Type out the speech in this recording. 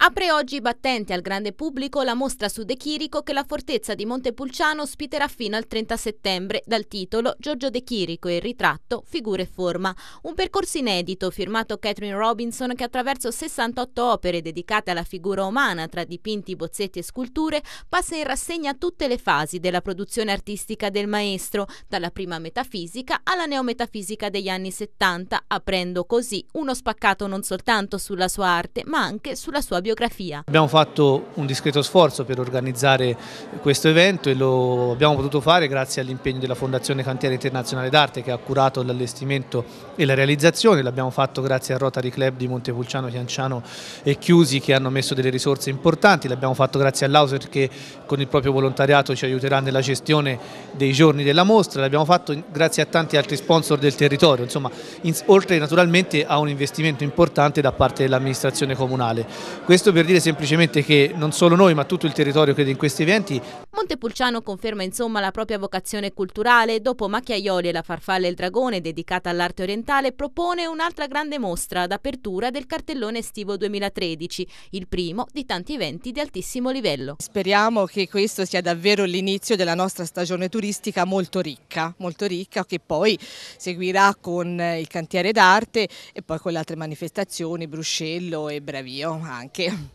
Apre oggi battente al grande pubblico la mostra su De Chirico che la fortezza di Montepulciano ospiterà fino al 30 settembre dal titolo Giorgio De Chirico e il ritratto Figure e forma. Un percorso inedito firmato Catherine Robinson che attraverso 68 opere dedicate alla figura umana tra dipinti, bozzetti e sculture passa in rassegna tutte le fasi della produzione artistica del maestro, dalla prima metafisica alla neometafisica degli anni 70, aprendo così uno spaccato non soltanto sulla sua arte ma anche sulla sua biografia fotografia. Abbiamo fatto un discreto sforzo per organizzare questo evento e lo abbiamo potuto fare grazie all'impegno della Fondazione Cantiere Internazionale d'Arte che ha curato l'allestimento e la realizzazione, l'abbiamo fatto grazie al Rotary Club di Montepulciano, Chianciano e Chiusi che hanno messo delle risorse importanti, l'abbiamo fatto grazie all'Auser che con il proprio volontariato ci aiuterà nella gestione dei giorni della mostra, l'abbiamo fatto grazie a tanti altri sponsor del territorio, insomma, in, oltre naturalmente a un investimento importante da parte dell'amministrazione comunale. Questo questo per dire semplicemente che non solo noi ma tutto il territorio crede in questi eventi. Montepulciano conferma insomma la propria vocazione culturale, dopo Macchiaioli e la farfalla e il dragone dedicata all'arte orientale propone un'altra grande mostra d'apertura del cartellone estivo 2013, il primo di tanti eventi di altissimo livello. Speriamo che questo sia davvero l'inizio della nostra stagione turistica molto ricca, molto ricca che poi seguirà con eh, il cantiere d'arte e poi con le altre manifestazioni, Bruscello e Bravio anche. you.